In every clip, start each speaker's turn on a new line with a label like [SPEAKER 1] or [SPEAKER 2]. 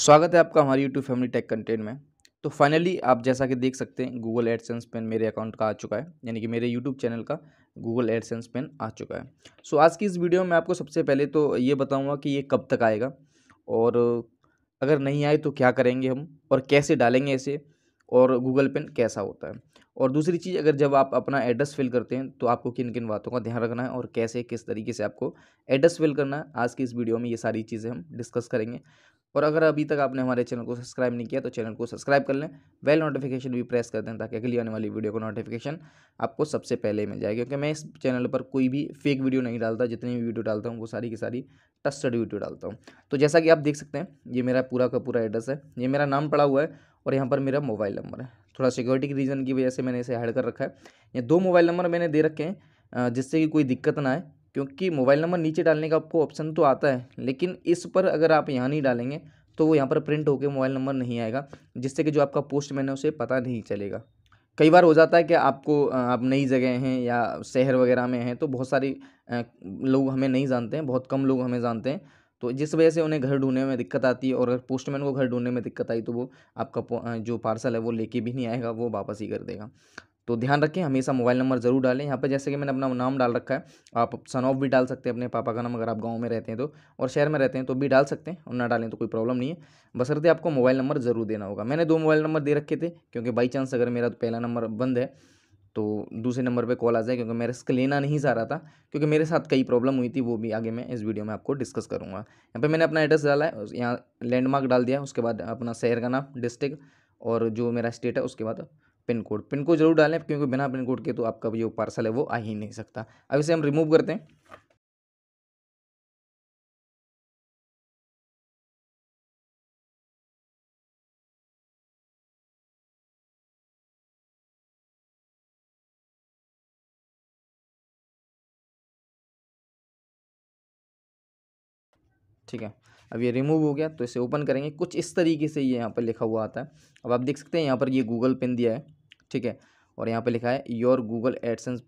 [SPEAKER 1] स्वागत है आपका हमारी यूट्यूब फैमिली टेक कंटेंट में तो फाइनली आप जैसा कि देख सकते हैं गूगल AdSense पेन मेरे अकाउंट का आ चुका है यानी कि मेरे यूट्यूब चैनल का गूगल AdSense पेन आ चुका है सो so, आज की इस वीडियो में आपको सबसे पहले तो ये बताऊँगा कि ये कब तक आएगा और अगर नहीं आए तो क्या करेंगे हम और कैसे डालेंगे इसे और गूगल पेन कैसा होता है और दूसरी चीज़ अगर जब आप अपना एड्रेस फिल करते हैं तो आपको किन किन बातों का ध्यान रखना है और कैसे किस तरीके से आपको एड्रेस फिल करना है आज की इस वीडियो में ये सारी चीज़ें हम डिस्कस करेंगे और अगर अभी तक आपने हमारे चैनल को सब्सक्राइब नहीं किया तो चैनल को सब्सक्राइब कर लें बेल नोटिफिकेशन भी प्रेस कर दें ताकि अगली आने वाली वीडियो का नोटिफिकेशन आपको सबसे पहले मिल जाए क्योंकि मैं इस चैनल पर कोई भी फेक वीडियो नहीं डालता जितनी भी वीडियो डालता हूँ वो सारी की सारी टस्टड वीडियो डालता हूँ तो जैसा कि आप देख सकते हैं ये मेरा पूरा का पूरा एड्रेस है ये मेरा नाम पड़ा हुआ है और यहाँ पर मेरा मोबाइल नंबर है थोड़ा सिक्योरिटी की रीज़न की वजह से मैंने इसे हेड कर रखा है ये दो मोबाइल नंबर मैंने दे रखे हैं जिससे कि कोई दिक्कत ना आए क्योंकि मोबाइल नंबर नीचे डालने का आपको ऑप्शन तो आता है लेकिन इस पर अगर आप यहाँ नहीं डालेंगे तो वो यहाँ पर प्रिंट होकर मोबाइल नंबर नहीं आएगा जिससे कि जो आपका पोस्टमैन है उसे पता नहीं चलेगा कई बार हो जाता है कि आपको आप नई जगह हैं या शहर वगैरह में हैं तो बहुत सारे लोग हमें नहीं जानते हैं बहुत कम लोग हमें जानते हैं तो जिस वजह से उन्हें घर ढूंढने में दिक्कत आती है और अगर पोस्टमैन को घर ढूंढने में दिक्कत आई तो वो आपका जो पार्सल है वो लेके भी नहीं आएगा वो वापस ही कर देगा तो ध्यान रखें हमेशा मोबाइल नंबर ज़रूर डालें यहाँ पर जैसे कि मैंने अपना नाम डाल रखा है आप सन ऑफ भी डाल सकते हैं अपने पापा का नाम अगर आप गाँव में रहते हैं तो और शहर में रहते हैं तो भी डाल सकते हैं और ना डालें तो कोई प्रॉब्लम नहीं है बसरते आपको मोबाइल नंबर ज़रूर देना होगा मैंने दो मोबाइल नंबर दे रखे थे क्योंकि बाई चांस अगर मेरा तो पहला नंबर बंद है तो दूसरे नंबर पर कॉल आ जाए क्योंकि मैं रिस्क लेना नहीं चाह रहा था क्योंकि मेरे साथ कई प्रॉब्लम हुई थी वो भी आगे मैं इस वीडियो में आपको डिस्कस करूँगा यहाँ पर मैंने अपना एड्रेस डाला है यहाँ लैंडमार्क डाल दिया उसके बाद अपना शहर का नाम डिस्ट्रिक्ट और जो मेरा स्टेट है उसके बाद पिन कोड पिन कोड जरूर डालें क्योंकि बिना पिन कोड के तो आपका जो पार्सल है वो आ ही नहीं सकता अब इसे हम रिमूव करते हैं ठीक है अब ये रिमूव हो गया तो इसे ओपन करेंगे कुछ इस तरीके से ये यहाँ पर लिखा हुआ आता है अब आप देख सकते हैं यहाँ पर ये गूगल पिन दिया है ठीक है और यहाँ पर लिखा है your Google AdSense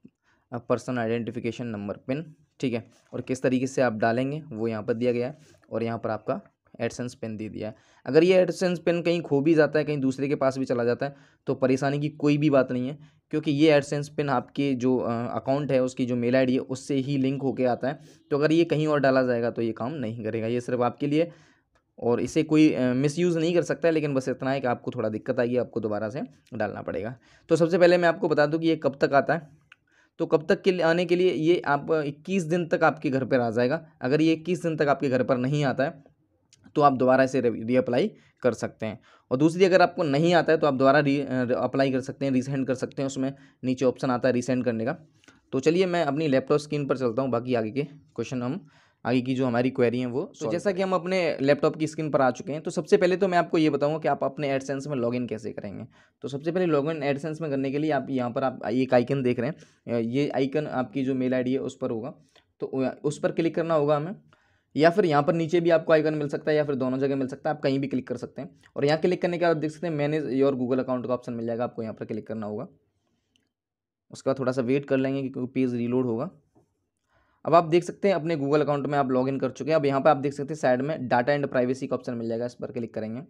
[SPEAKER 1] person identification number PIN ठीक है और किस तरीके से आप डालेंगे वो यहाँ पर दिया गया है और यहाँ पर आपका एडसेंस पेन दे दिया है अगर ये एडसेंस पेन कहीं खो भी जाता है कहीं दूसरे के पास भी चला जाता है तो परेशानी की कोई भी बात नहीं है क्योंकि ये एडसेंस पेन आपके जो अकाउंट है उसकी जो मेल आईडी है उससे ही लिंक होके आता है तो अगर ये कहीं और डाला जाएगा तो ये काम नहीं करेगा ये सिर्फ आपके लिए और इसे कोई मिस यूज़ नहीं कर सकता है लेकिन बस इतना है कि आपको थोड़ा दिक्कत आएगी आपको दोबारा से डालना पड़ेगा तो सबसे पहले मैं आपको बता दूँ कि ये कब तक आता है तो कब तक के लिए आने के लिए ये आप 21 दिन तक आपके घर पर आ जाएगा अगर ये 21 दिन तक आपके घर पर नहीं आता है तो आप दोबारा इसे रीअप्लाई कर सकते हैं और दूसरी अगर आपको नहीं आता है तो आप दोबारा री अप्लाई कर सकते हैं रिसेंड कर सकते हैं उसमें नीचे ऑप्शन आता है रिसेंड करने का तो चलिए मैं अपनी लैपटॉप स्क्रीन पर चलता हूँ बाकी आगे के क्वेश्चन हम आगे की जो हमारी क्वेरी है वो तो जैसा कि हम अपने लैपटॉप की स्क्रीन पर आ चुके हैं तो सबसे पहले तो मैं आपको ये बताऊंगा कि आप अपने एडसेंस में लॉगिन कैसे करेंगे तो सबसे पहले लॉगिन एडसेंस में करने के लिए आप यहाँ पर आप एक आइकन देख रहे हैं ये आइकन आपकी जो मेल आईडी है उस पर होगा तो उस पर क्लिक करना होगा हमें या फिर यहाँ पर नीचे भी आपको आइकन मिल सकता है या फिर दोनों जगह मिल सकता है आप कहीं भी क्लिक कर सकते हैं और यहाँ क्लिक करने के बाद आप देख सकते हैं मैनेज योर गूगल अकाउंट का ऑप्शन मिल जाएगा आपको यहाँ पर क्लिक करना होगा उसके बाद थोड़ा सा वेट कर लेंगे क्योंकि पेज रीलोड होगा अब आप देख सकते हैं अपने गूगल अकाउंट में आप लॉगिन कर चुके हैं अब यहाँ पर आप देख सकते हैं साइड में डाटा एंड प्राइवेसी का ऑप्शन मिल जाएगा इस पर क्लिक करेंगे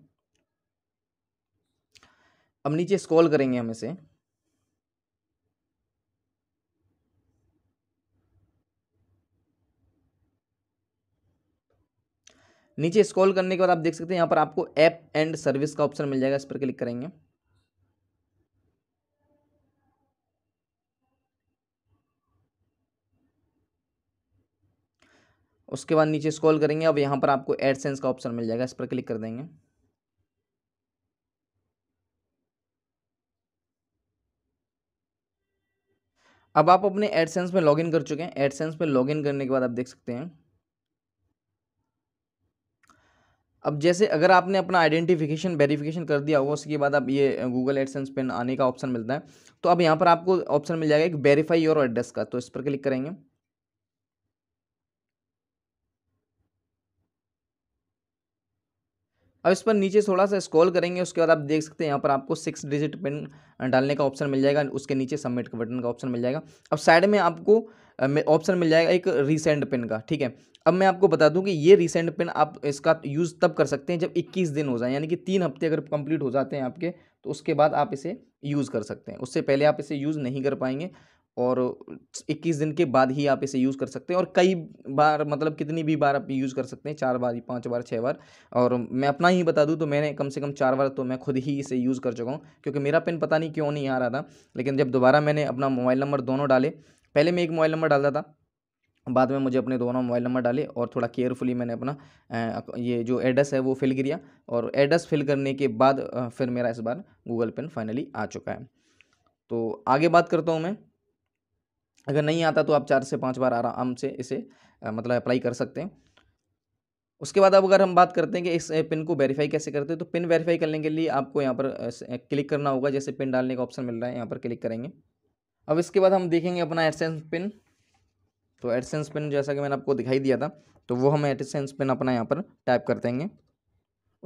[SPEAKER 1] अब नीचे स्कॉल करेंगे हम इसे नीचे स्क्रॉल करने के बाद आप देख सकते हैं यहाँ पर आपको ऐप एंड सर्विस का ऑप्शन मिल जाएगा इस पर क्लिक करेंगे उसके बाद नीचे स्क्रॉल करेंगे अब यहाँ पर आपको एडसेंस का ऑप्शन मिल जाएगा इस पर क्लिक कर देंगे अब आप अपने एडसेंस में लॉगिन कर चुके हैं एडसेंस में लॉगिन करने के बाद आप देख सकते हैं अब जैसे अगर आपने अपना आइडेंटिफिकेशन वेरिफिकेशन कर दिया होगा उसके बाद आप ये गूगल एडसेंस पे आने का ऑप्शन मिलता है तो अब यहाँ पर आपको ऑप्शन मिल जाएगा एक वेरीफाई योर एड्रेस का तो इस पर क्लिक करेंगे अब इस पर नीचे थोड़ा सा स्क्रॉल करेंगे उसके बाद आप देख सकते हैं यहाँ पर आपको सिक्स डिजिट पिन डालने का ऑप्शन मिल जाएगा उसके नीचे सबमिट का बटन का ऑप्शन मिल जाएगा अब साइड में आपको ऑप्शन मिल जाएगा एक रिसेंट पिन का ठीक है अब मैं आपको बता दूं कि ये रीसेंट पिन आप इसका यूज़ तब कर सकते हैं जब 21 दिन हो जाए यानी कि तीन हफ्ते अगर कंप्लीट हो जाते हैं आपके तो उसके बाद आप इसे यूज़ कर सकते हैं उससे पहले आप इसे यूज़ नहीं कर पाएंगे और 21 दिन के बाद ही आप इसे यूज़ कर सकते हैं और कई बार मतलब कितनी भी बार आप यूज़ कर सकते हैं चार बार पाँच बार छः बार और मैं अपना ही बता दूं तो मैंने कम से कम चार बार तो मैं खुद ही इसे यूज़ कर चुका हूँ क्योंकि मेरा पिन पता नहीं क्यों नहीं आ रहा था लेकिन जब दोबारा मैंने अपना मोबाइल नंबर दोनों डाले पहले मैं एक मोबाइल नंबर डालता था बाद में मुझे अपने दोनों मोबाइल नंबर डाले और थोड़ा केयरफुली मैंने अपना ये जो एड्रेस है वो फिल किया और एड्रेस फिल करने के बाद फिर मेरा इस बार गूगल पिन फाइनली आ चुका है तो आगे बात करता हूँ मैं अगर नहीं आता तो आप चार से पाँच बार आराम से इसे मतलब अप्लाई कर सकते हैं उसके बाद अब अगर हम बात करते हैं कि इस पिन को वेरीफाई कैसे करते हैं तो पिन वेरीफाई करने के लिए आपको यहाँ पर क्लिक करना होगा जैसे पिन डालने का ऑप्शन मिल रहा है यहाँ पर क्लिक करेंगे अब इसके बाद हम देखेंगे अपना एडसेंस पिन तो एडसेंस पिन जैसा कि मैंने आपको दिखाई दिया था तो वो हम एडसेंस पिन अपना यहाँ पर टाइप कर देंगे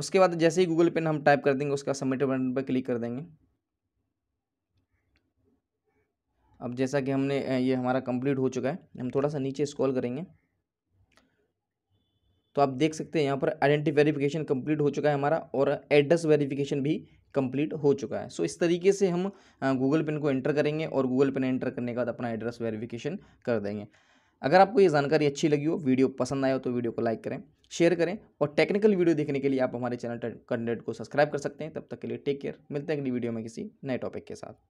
[SPEAKER 1] उसके बाद जैसे ही गूगल पिन हम टाइप कर देंगे उसका सबमिट बटन पर क्लिक कर देंगे अब जैसा कि हमने ये हमारा कंप्लीट हो चुका है हम थोड़ा सा नीचे स्क्रॉल करेंगे तो आप देख सकते हैं यहाँ पर आइडेंटिटी वेरिफिकेशन कंप्लीट हो चुका है हमारा और एड्रेस वेरिफिकेशन भी कंप्लीट हो चुका है सो so, इस तरीके से हम गूगल पेन को एंटर करेंगे और गूगल पिन एंटर करने के बाद अपना एड्रेस वेरिफिकेशन कर देंगे अगर आपको ये जानकारी अच्छी लगी हो वीडियो पसंद आया हो तो वीडियो को लाइक करें शेयर करें और टेक्निकल वीडियो देखने के लिए आप हमारे चैनल कंटेंट को सब्सक्राइब कर सकते हैं तब तक के लिए टेक केयर मिलते हैं अगली वीडियो में किसी नए टॉपिक के साथ